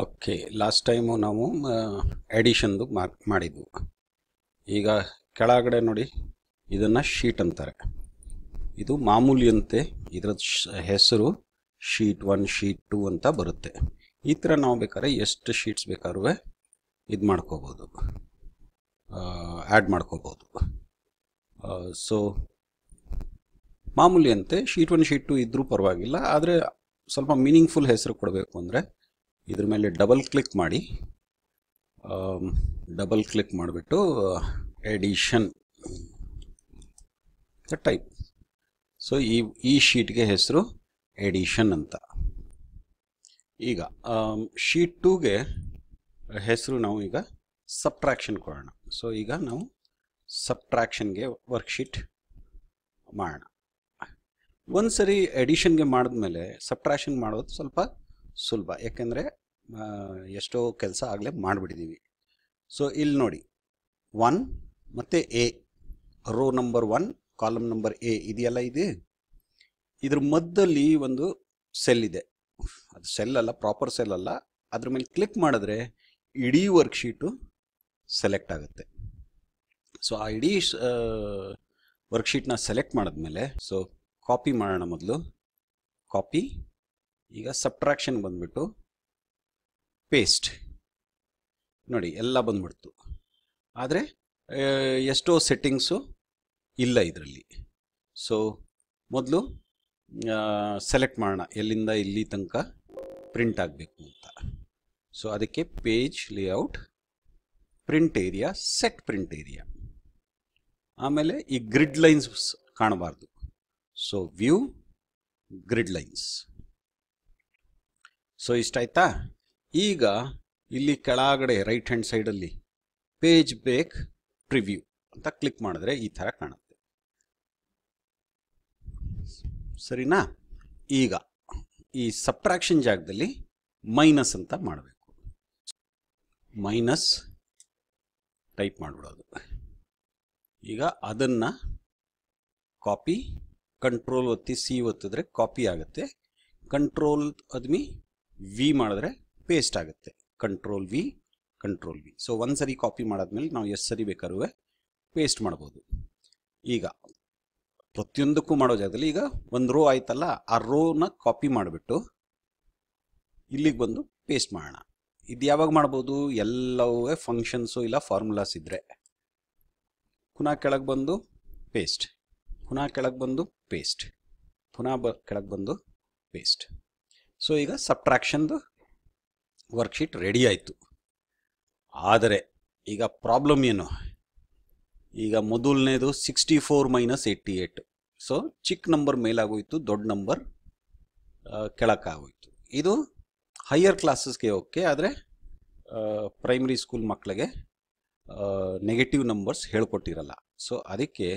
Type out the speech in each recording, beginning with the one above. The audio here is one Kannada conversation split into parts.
ಓಕೆ ಲಾಸ್ಟ್ ಟೈಮು ನಾವು ಎಡಿಷನ್ದು ಮಾರ್ಕ್ ಮಾಡಿದ್ವು ಈಗ ಕೆಳಗಡೆ ನೋಡಿ ಇದನ್ನು ಶೀಟ್ ಅಂತಾರೆ ಇದು ಮಾಮೂಲಿಯಂತೆ ಇದ್ರದ್ದು ಹೆಸರು ಶೀಟ್ ಒನ್ ಶೀಟ್ ಟು ಅಂತ ಬರುತ್ತೆ ಈ ಥರ ನಾವು ಬೇಕಾದ್ರೆ ಎಷ್ಟು ಶೀಟ್ಸ್ ಬೇಕಾದ್ರೂ ಇದು ಮಾಡ್ಕೋಬೋದು ಆ್ಯಡ್ ಮಾಡ್ಕೋಬೋದು ಸೊ ಮಾಮೂಲಿಯಂತೆ ಶೀಟ್ ಒನ್ ಶೀಟ್ ಟು ಇದ್ದರೂ ಪರವಾಗಿಲ್ಲ ಆದರೆ ಸ್ವಲ್ಪ ಮೀನಿಂಗ್ಫುಲ್ ಹೆಸರು ಕೊಡಬೇಕು ಅಂದರೆ ಇದ್ರ ಮೇಲೆ ಡಬಲ್ ಕ್ಲಿಕ್ ಮಾಡಿ ಡಬಲ್ ಕ್ಲಿಕ್ ಮಾಡಿಬಿಟ್ಟು ಎಡಿಷನ್ ಟೈಪ್ ಸೊ ಈ ಈ ಶೀಟ್ಗೆ ಹೆಸರು ಎಡಿಷನ್ ಅಂತ ಈಗ ಶೀಟ್ ಟೂಗೆ ಹೆಸರು ನಾವು ಈಗ ಸಬ್ಟ್ರಾಕ್ಷನ್ ಕೊಡೋಣ ಸೊ ಈಗ ನಾವು ಸಬ್ಟ್ರಾಕ್ಷನ್ಗೆ ವರ್ಕ್ಶೀಟ್ ಮಾಡೋಣ ಒಂದು ಸರಿ ಎಡಿಷನ್ಗೆ ಮಾಡಿದ್ಮೇಲೆ ಸಬ್ಟ್ರಾಕ್ಷನ್ ಮಾಡೋದು ಸ್ವಲ್ಪ ಸುಲಭ ಯಾಕೆಂದರೆ ಎಷ್ಟೋ ಕೆಲಸ ಆಗಲೇ ಮಾಡಿಬಿಟ್ಟಿದ್ದೀವಿ ಸೊ ಇಲ್ಲಿ ನೋಡಿ ಒನ್ ಮತ್ತು A row number one column number A ಇದೆಯಲ್ಲ ಇದು ಇದ್ರ ಮಧ್ಯದಲ್ಲಿ ಒಂದು ಸೆಲ್ ಇದೆ ಅದು ಸೆಲ್ ಅಲ್ಲ ಪ್ರಾಪರ್ ಸೆಲ್ ಅಲ್ಲ ಅದ್ರ ಮೇಲೆ ಕ್ಲಿಕ್ ಮಾಡಿದ್ರೆ ಇಡೀ ವರ್ಕ್ಶೀಟು ಸೆಲೆಕ್ಟ್ ಆಗುತ್ತೆ ಸೊ ಆ ಇಡೀ ವರ್ಕ್ಶೀಟ್ನ ಸೆಲೆಕ್ಟ್ ಮಾಡಿದ್ಮೇಲೆ ಸೊ ಕಾಪಿ ಮಾಡೋಣ ಮೊದಲು ಕಾಪಿ ಈಗ ಸಬ್ಟ್ರಾಕ್ಷನ್ ಬಂದ್ಬಿಟ್ಟು ಪೇಸ್ಟ್ ನೋಡಿ ಎಲ್ಲ ಬಂದ್ಬಿಡ್ತು ಆದರೆ ಎಷ್ಟೋ ಸೆಟ್ಟಿಂಗ್ಸು ಇಲ್ಲ ಇದರಲ್ಲಿ ಸೊ ಮೊದಲು ಸೆಲೆಕ್ಟ್ ಮಾಡೋಣ ಎಲ್ಲಿಂದ ಇಲ್ಲಿ ತನಕ ಪ್ರಿಂಟ್ ಆಗಬೇಕು ಅಂತ ಸೊ ಅದಕ್ಕೆ page layout print area set print area ಆಮೇಲೆ ಈ ಗ್ರಿಡ್ ಲೈನ್ಸ್ ಕಾಣಬಾರ್ದು so view grid lines so ಇಷ್ಟಾಯ್ತಾ ಈಗ ಇಲ್ಲಿ ಕೆಳಗಡೆ ರೈಟ್ ಹ್ಯಾಂಡ್ ಸೈಡಲ್ಲಿ ಪೇಜ್ ಬೇಕ್ ಪ್ರಿವ್ಯೂ ಅಂತ ಕ್ಲಿಕ್ ಮಾಡಿದ್ರೆ ಈ ಥರ ಕಾಣುತ್ತೆ ಸರಿನಾ ಈಗ ಈ ಸಪ್ರಾಕ್ಷನ್ ಜಾಗದಲ್ಲಿ ಮೈನಸ್ ಅಂತ ಮಾಡಬೇಕು ಮೈನಸ್ ಟೈಪ್ ಮಾಡಿಬಿಡೋದು ಈಗ ಅದನ್ನ ಕಾಪಿ ಕಂಟ್ರೋಲ್ ಒತ್ತಿ ಸಿ ಒತ್ತಿದ್ರೆ ಕಾಪಿ ಆಗುತ್ತೆ ಕಂಟ್ರೋಲ್ ಅದ್ಮಿ ವಿ ಮಾಡಿದ್ರೆ ಪೇಸ್ಟ್ ಆಗುತ್ತೆ control V control V so ಒಂದು ಸರಿ ಕಾಪಿ ಮಾಡಾದ್ಮೇಲೆ ನಾವು ಎಷ್ಟು ಸರಿ ಬೇಕಾದ್ರೂ ಪೇಸ್ಟ್ ಮಾಡ್ಬೋದು ಈಗ ಪ್ರತಿಯೊಂದಕ್ಕೂ ಮಾಡೋ ಜಾಗದಲ್ಲಿ ಈಗ ಒಂದು ರೋ ಆಯ್ತಲ್ಲ ಆ ರೋನ ಕಾಪಿ ಮಾಡಿಬಿಟ್ಟು ಇಲ್ಲಿಗೆ ಬಂದು ಪೇಸ್ಟ್ ಮಾಡೋಣ ಇದು ಯಾವಾಗ ಮಾಡ್ಬೋದು ಎಲ್ಲವೂ ಫಂಕ್ಷನ್ಸು ಇಲ್ಲ ಫಾರ್ಮುಲಾಸ್ ಇದ್ದರೆ ಪುನಃ ಕೆಳಗೆ ಬಂದು ಪೇಸ್ಟ್ ಪುನಃ ಕೆಳಗೆ ಬಂದು ಪೇಸ್ಟ್ ಪುನಃ ಬ ಕೆಳಗೆ ಬಂದು ಪೇಸ್ಟ್ ಸೊ ಈಗ ಸಬ್ಟ್ರಾಕ್ಷನ್ದು ವರ್ಕ್ಶೀಟ್ ರೆಡಿ ಆಯಿತು ಆದರೆ ಈಗ ಪ್ರಾಬ್ಲಮ್ ಏನು ಈಗ ಮೊದಲನೇದು sixty four minus eighty eight so ಚಿಕ್ಕ ನಂಬರ್ ಮೇಲಾಗೋಯಿತು ದೊಡ್ಡ ನಂಬರ್ ಕೆಳಕ್ಕಾಗೋಯಿತು ಇದು ಹೈಯರ್ ಕ್ಲಾಸಸ್ಗೆ ಓಕೆ ಆದರೆ ಪ್ರೈಮರಿ ಸ್ಕೂಲ್ ಮಕ್ಕಳಿಗೆ ನೆಗೆಟಿವ್ ನಂಬರ್ಸ್ ಹೇಳ್ಕೊಟ್ಟಿರಲ್ಲ ಸೊ ಅದಕ್ಕೆ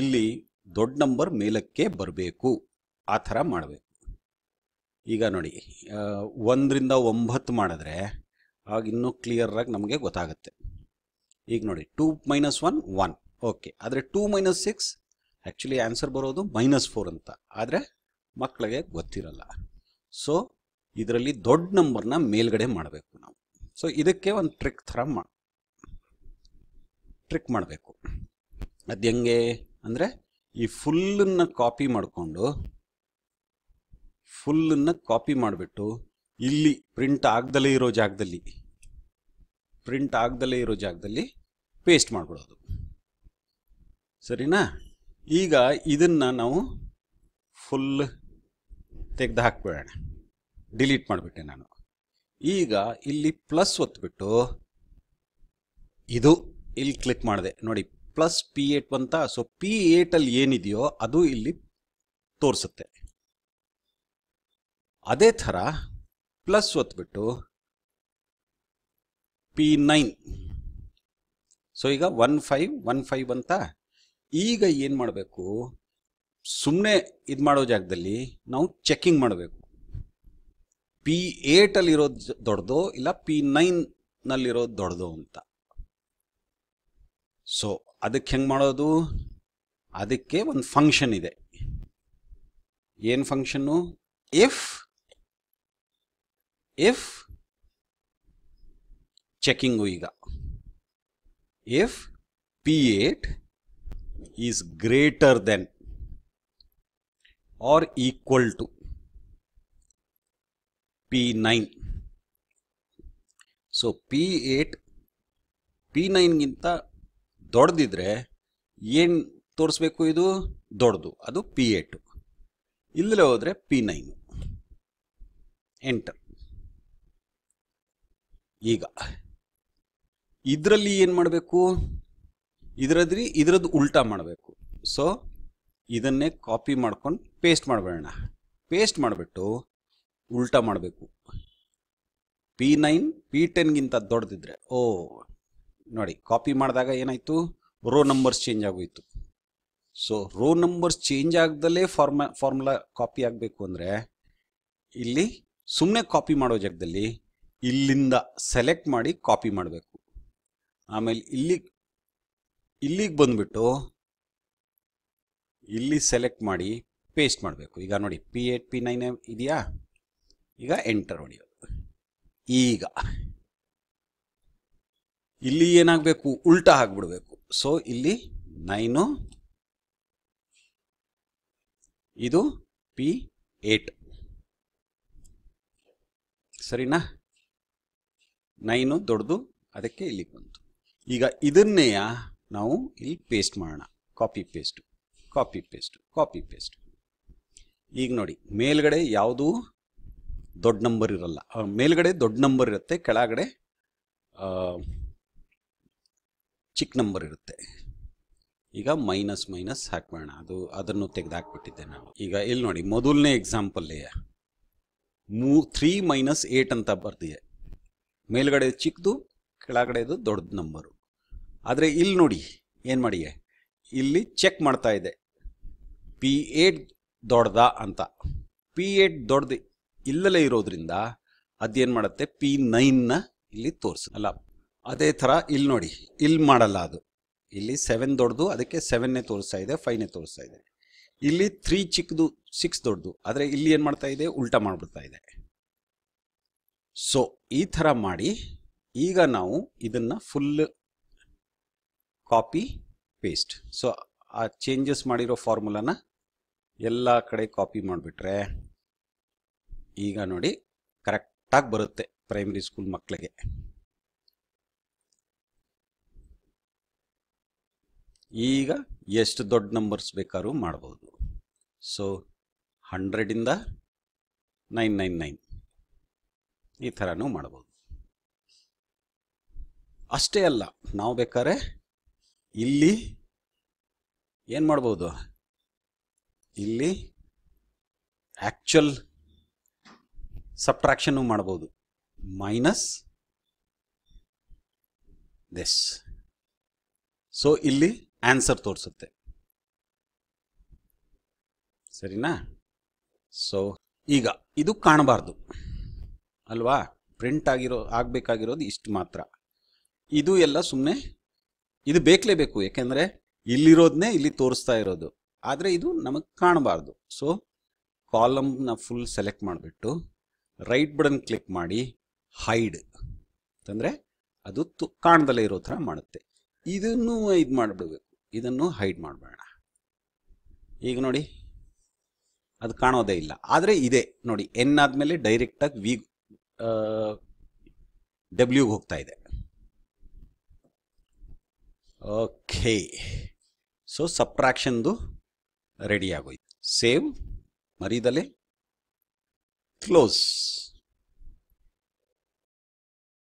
ಇಲ್ಲಿ ದೊಡ್ಡ ನಂಬರ್ ಮೇಲಕ್ಕೆ ಬರಬೇಕು ಆ ಥರ ಮಾಡಬೇಕು ಈಗ ನೋಡಿ ಒಂದರಿಂದ ಒಂಬತ್ತು ಮಾಡಿದ್ರೆ ಆಗ ಇನ್ನೂ ಕ್ಲಿಯರಾಗಿ ನಮಗೆ ಗೊತ್ತಾಗುತ್ತೆ ಈಗ ನೋಡಿ two minus one one okay ಆದರೆ two minus six actually answer ಬರೋದು ಮೈನಸ್ ಫೋರ್ ಅಂತ ಆದರೆ ಮಕ್ಕಳಿಗೆ ಗೊತ್ತಿರಲ್ಲ ಸೊ ಇದರಲ್ಲಿ ದೊಡ್ಡ ನಂಬರ್ನ ಮೇಲ್ಗಡೆ ಮಾಡಬೇಕು ನಾವು ಸೊ ಇದಕ್ಕೆ ಒಂದು ಟ್ರಿಕ್ ಥರ ಮಾ ಟ್ರಿಕ್ ಮಾಡಬೇಕು ಅದು ಹೆಂಗೆ ಅಂದರೆ ಈ ಫುಲ್ಲನ್ನು ಕಾಪಿ ಮಾಡಿಕೊಂಡು ಫುಲ್ಲನ್ನು ಕಾಪಿ ಮಾಡಿಬಿಟ್ಟು ಇಲ್ಲಿ ಪ್ರಿಂಟ್ ಆಗದಲೇ ಇರೋ ಜಾಗದಲ್ಲಿ ಪ್ರಿಂಟ್ ಆಗದಲೇ ಇರೋ ಜಾಗದಲ್ಲಿ ಪೇಸ್ಟ್ ಮಾಡಿಬಿಡೋದು ಸರಿನಾ ಈಗ ಇದನ್ನು ನಾವು ಫುಲ್ ತೆಗೆದು ಹಾಕ್ಬಿಡೋಣ ಡಿಲೀಟ್ ಮಾಡಿಬಿಟ್ಟೆ ನಾನು ಈಗ ಇಲ್ಲಿ ಪ್ಲಸ್ ಒತ್ಬಿಟ್ಟು ಇದು ಇಲ್ಲಿ ಕ್ಲಿಕ್ ಮಾಡಿದೆ ನೋಡಿ ಪ್ಲಸ್ ಪಿ ಏಟ್ ಅಂತ ಸೊ ಪಿ ಏಟಲ್ಲಿ ಏನಿದೆಯೋ ಅದು ಇಲ್ಲಿ ತೋರಿಸುತ್ತೆ ಅದೇ ಥರ ಪ್ಲಸ್ ಒತ್ಬಿಟ್ಟು ಪಿ ನೈನ್ ಸೊ ಈಗ ಒನ್ ಫೈವ್ ಒನ್ ಫೈವ್ ಅಂತ ಈಗ ಏನು ಮಾಡಬೇಕು ಸುಮ್ಮನೆ ಇದು ಮಾಡೋ ಜಾಗದಲ್ಲಿ ನಾವು ಚೆಕ್ಕಿಂಗ್ ಮಾಡಬೇಕು ಪಿ ಏಟಲ್ಲಿ ಇರೋದು ದೊಡ್ಡದು ಇಲ್ಲ ಪಿ ನೈನ್ನಲ್ಲಿರೋದು ದೊಡ್ಡದು ಅಂತ ಸೊ ಅದಕ್ಕೆ ಹೆಂಗೆ ಮಾಡೋದು ಅದಕ್ಕೆ ಒಂದು ಫಂಕ್ಷನ್ ಇದೆ ಏನು ಫಂಕ್ಷನ್ನು ಇಫ್ ಇಫ್ ಚೆಕಿಂಗು ಈಗ if P eight is greater than or equal to P nine so P eight P ನೈನ್ಗಿಂತ ದೊಡ್ಡದಿದ್ರೆ ಏನು ತೋರಿಸ್ಬೇಕು ಇದು ದೊಡ್ಡದು ಅದು ಪಿ ಏಟು ಇಲ್ಲದೆ ಹೋದರೆ ಪಿ ನೈನು ಎಂಟರ್ ಈಗ ಇದರಲ್ಲಿ ಏನು ಮಾಡಬೇಕು ಇದರದ್ರಿ ಇದರದ್ದು ಉಲ್ಟಾ ಮಾಡಬೇಕು ಸೊ ಇದನ್ನೇ ಕಾಪಿ ಮಾಡ್ಕೊಂಡು ಪೇಸ್ಟ್ ಮಾಡಬೇಡೋಣ ಪೇಸ್ಟ್ ಮಾಡಿಬಿಟ್ಟು ಉಲ್ಟಾ ಮಾಡಬೇಕು ಪಿ ನೈನ್ ಪಿ ಟೆನ್ಗಿಂತ ದೊಡ್ಡದಿದ್ರೆ ಓ ನೋಡಿ ಕಾಪಿ ಮಾಡಿದಾಗ ಏನಾಯಿತು ರೋ ನಂಬರ್ಸ್ ಚೇಂಜ್ ಆಗೋಯಿತು ಸೊ ರೋ ನಂಬರ್ಸ್ ಚೇಂಜ್ ಆಗದಲ್ಲೇ ಫಾರ್ಮ ಫಾರ್ಮುಲಾ ಕಾಪಿ ಆಗಬೇಕು ಅಂದರೆ ಇಲ್ಲಿ ಸುಮ್ಮನೆ ಕಾಪಿ ಮಾಡೋ ಜಾಗದಲ್ಲಿ ಇಲ್ಲಿಂದ ಸೆಲೆಕ್ಟ್ ಮಾಡಿ ಕಾಪಿ ಮಾಡಬೇಕು ಆಮೇಲೆ ಇಲ್ಲಿ ಇಲ್ಲಿಗೆ ಬಂದ್ಬಿಟ್ಟು ಇಲ್ಲಿ ಸೆಲೆಕ್ಟ್ ಮಾಡಿ ಪೇಸ್ಟ್ ಮಾಡಬೇಕು ಈಗ ನೋಡಿ ಪಿ ಏಟ್ ಪಿ ನೈನ್ ಇದೆಯಾ ಈಗ ಎಂಟರ್ ಹೊಡೆಯೋದು ಈಗ ಇಲ್ಲಿ ಏನಾಗಬೇಕು ಉಲ್ಟಾ ಹಾಕ್ಬಿಡ್ಬೇಕು ಸೊ ಇಲ್ಲಿ ನೈನು ಇದು ಪಿ ಏಟ್ ಸರಿನಾ ನೈನು ದೊಡ್ಡದು ಅದಕ್ಕೆ ಇಲ್ಲಿಗೆ ಬಂತು ಈಗ ಇದನ್ನೇ ನಾವು ಇಲ್ಲಿ ಪೇಸ್ಟ್ ಮಾಡೋಣ copy paste copy paste copy paste ಈಗ ನೋಡಿ ಮೇಲ್ಗಡೆ ಯಾವುದೂ ದೊಡ್ಡ ನಂಬರ್ ಇರಲ್ಲ ಮೇಲ್ಗಡೆ ದೊಡ್ಡ ನಂಬರ್ ಇರುತ್ತೆ ಕೆಳಗಡೆ ಚಿಕ್ಕ ನಂಬರ್ ಇರುತ್ತೆ ಈಗ ಮೈನಸ್ ಮೈನಸ್ ಹಾಕ್ಬೇಡ ಅದು ಅದನ್ನು ತೆಗೆದು ಹಾಕ್ಬಿಟ್ಟಿದ್ದೆ ನಾವು ಈಗ ಇಲ್ಲಿ ನೋಡಿ ಮೊದಲನೇ ಎಕ್ಸಾಂಪಲ್ಲೇ ಮೂ ತ್ರೀ ಮೈನಸ್ ಏಟ್ ಅಂತ ಬರ್ತಿದೆ ಮೇಲ್ಗಡೆ ಚಿಕ್ಕದು ಕೆಳಗಡೆದು ದೊಡ್ಡದು ನಂಬರು ಆದರೆ ಇಲ್ಲಿ ನೋಡಿ ಏನು ಮಾಡಿ ಇಲ್ಲಿ ಚೆಕ್ ಮಾಡ್ತಾ ಇದೆ ಪಿ ಏಟ್ ದೊಡ್ಡದ ಅಂತ ಪಿ ಏಟ್ ದೊಡ್ಡದು ಇಲ್ಲಲೇ ಇರೋದ್ರಿಂದ ಅದೇನು ಮಾಡುತ್ತೆ ಪಿ ನೈನ್ನ ಇಲ್ಲಿ ತೋರಿಸು ಅಲ್ಲ ಅದೇ ಥರ ಇಲ್ಲಿ ನೋಡಿ ಇಲ್ಲಿ ಮಾಡಲ್ಲ ಅದು ಇಲ್ಲಿ ಸೆವೆನ್ ದೊಡ್ಡದು ಅದಕ್ಕೆ ಸೆವೆನ್ನೇ ತೋರಿಸ್ತಾ ಇದೆ ಫೈವ್ನೇ ತೋರಿಸ್ತಾ ಇದೆ ಇಲ್ಲಿ ತ್ರೀ ಚಿಕ್ಕದು ಸಿಕ್ಸ್ ದೊಡ್ಡದು ಆದರೆ ಇಲ್ಲಿ ಏನು ಮಾಡ್ತಾ ಇದೆ ಉಲ್ಟಾ ಮಾಡಿಬಿಡ್ತಾ ಇದೆ ಸೊ ಈ ಥರ ಮಾಡಿ ಈಗ ನಾವು ಇದನ್ನು ಫುಲ್ ಕಾಪಿ ಪೇಸ್ಟ್ ಸೊ ಆ ಚೇಂಜಸ್ ಮಾಡಿರೋ ಫಾರ್ಮುಲಾನ ಎಲ್ಲ ಕಡೆ ಕಾಪಿ ಮಾಡಿಬಿಟ್ರೆ ಈಗ ನೋಡಿ ಕರೆಕ್ಟಾಗಿ ಬರುತ್ತೆ ಪ್ರೈಮರಿ ಸ್ಕೂಲ್ ಮಕ್ಕಳಿಗೆ ಈಗ ಎಷ್ಟು ದೊಡ್ಡ ನಂಬರ್ಸ್ ಬೇಕಾದ್ರೂ ಮಾಡ್ಬೋದು ಸೊ ಹಂಡ್ರೆಡಿಂದ ನೈನ್ ನೈನ್ ನೈನ್ ಈ ಥರನೂ ಮಾಡ್ಬೋದು ಅಷ್ಟೇ ಅಲ್ಲ ನಾವು ಬೇಕಾದ್ರೆ ಇಲ್ಲಿ ಏನು ಮಾಡ್ಬೋದು ಇಲ್ಲಿ ಆ್ಯಕ್ಚುಲ್ ಸಬ್ಟ್ರಾಕ್ಷನ್ನು ಮಾಡ್ಬೋದು ಮೈನಸ್ ದಿಸ್ ಸೊ ಇಲ್ಲಿ ಆನ್ಸರ್ ತೋರಿಸುತ್ತೆ ಸರಿನಾ ಸೊ ಈಗ ಇದು ಕಾಣಬಾರ್ದು ಅಲ್ವಾ ಪ್ರಿಂಟ್ ಆಗಿರೋ ಆಗಬೇಕಾಗಿರೋದು ಇಷ್ಟು ಮಾತ್ರ ಇದು ಎಲ್ಲ ಸುಮ್ಮನೆ ಇದು ಬೇಕಲೇಬೇಕು ಯಾಕೆಂದರೆ ಇಲ್ಲಿರೋದನ್ನೇ ಇಲ್ಲಿ ತೋರಿಸ್ತಾ ಇರೋದು ಆದರೆ ಇದು ನಮಗೆ ಕಾಣಬಾರ್ದು ಸೊ ಕಾಲಮ್ನ ಫುಲ್ ಸೆಲೆಕ್ಟ್ ಮಾಡಿಬಿಟ್ಟು ರೈಟ್ ಬಟನ್ ಕ್ಲಿಕ್ ಮಾಡಿ ಹೈಡ್ ಅಂತಂದರೆ ಅದು ತು ಕಾಣದಲ್ಲೇ ಇರೋ ಥರ ಮಾಡುತ್ತೆ ಇದನ್ನು ಇದು ಮಾಡಿಬಿಡ್ಬೇಕು ಇದನ್ನು ಹೈಡ್ ಮಾಡಬೇಡ ಈಗ ನೋಡಿ ಅದು ಕಾಣೋದೇ ಇಲ್ಲ ಆದರೆ ಇದೆ ನೋಡಿ ಎನ್ ಆದಮೇಲೆ ಡೈರೆಕ್ಟಾಗಿ ವಿ ಡಬ್ಲ್ಯೂಗೆ ಹೋಗ್ತಾ ಇದೆ ಓಕೆ ಸೊ ಸಪ್ರಾಕ್ಷನ್ದು ರೆಡಿ ಆಗೋಯ್ತು ಸೇವ್ ಮರೀದಲೆ ಕ್ಲೋಸ್